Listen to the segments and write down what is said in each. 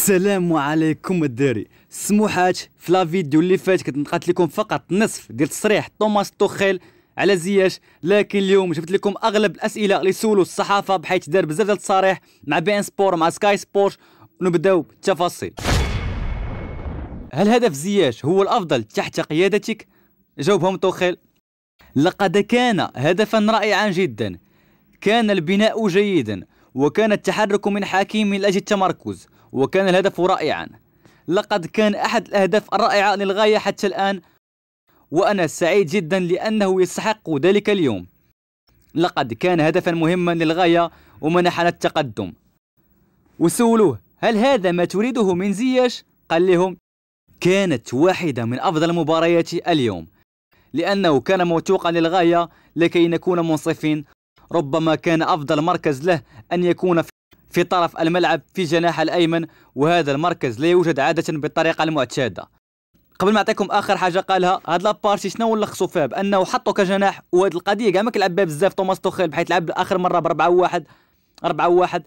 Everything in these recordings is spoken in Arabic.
السلام عليكم الداري سموحات في لا فيديو اللي فات كنت نقات لكم فقط نصف ديال تصريح توماس توخيل على زياش لكن اليوم جبت لكم اغلب الاسئله اللي سولوا الصحافه بحيث دار بزاف ديال التصاريح مع بي ان سبور مع سكاي سبورت ونبداو بالتفاصيل هل هدف زياش هو الافضل تحت قيادتك جاوبهم توخيل لقد كان هدفا رائعا جدا كان البناء جيدا وكان التحرك من حكيم من اجل التمركز وكان الهدف رائعا لقد كان أحد الأهداف الرائعة للغاية حتى الآن وأنا سعيد جدا لأنه يستحق ذلك اليوم لقد كان هدفا مهما للغاية ومنحنا التقدم وسولوه هل هذا ما تريده من زياش؟ قال لهم كانت واحدة من أفضل مبارياتي اليوم لأنه كان موثوقا للغاية لكي نكون منصفين ربما كان أفضل مركز له أن يكون في في طرف الملعب في جناح الأيمن وهذا المركز لا يوجد عادة بالطريقة المعتادة قبل ما أعطيكم اخر حاجه قالها هاد لابارتي شنو نلخصوا فيها بانه حطوا كجناح وهاد القضيه كاع ما كيلعب بها بزاف توماس توخيل بحيث لعب اخر مره ب 4 1 4 1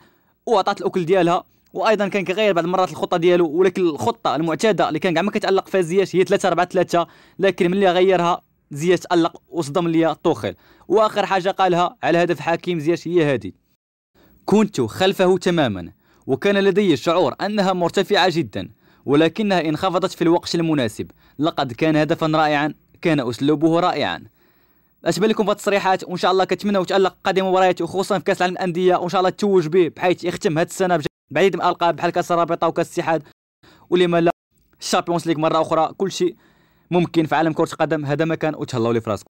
وعطات الاكل ديالها وايضا كان كيغير بعض المرات الخطه ديالو ولكن الخطه المعتاده اللي كان كاع ما كتالق فيها زياش هي 3 4 3 لكن ملي غيرها زياش تالق وصدم ليا توخيل واخر حاجه قالها على هدف حكيم زياش هي هذه كنت خلفه تماما وكان لدي الشعور أنها مرتفعة جدا ولكنها انخفضت في الوقت المناسب لقد كان هدفا رائعا كان أسلوبه رائعا اشبه لكم في التصريحات وان شاء الله كتمنى وتالق قادم مباريات وخصوصا في كاس العالم الانديه وان شاء الله توج به بحيث يختم هذه السنه بعيد من ألقاب بحال كاس الرابطه وكاس الاتحاد ولما لا الشامبيونز ليغ مره اخرى كل شيء ممكن في عالم كره القدم هذا ما كان وتهلاو لي فراسكم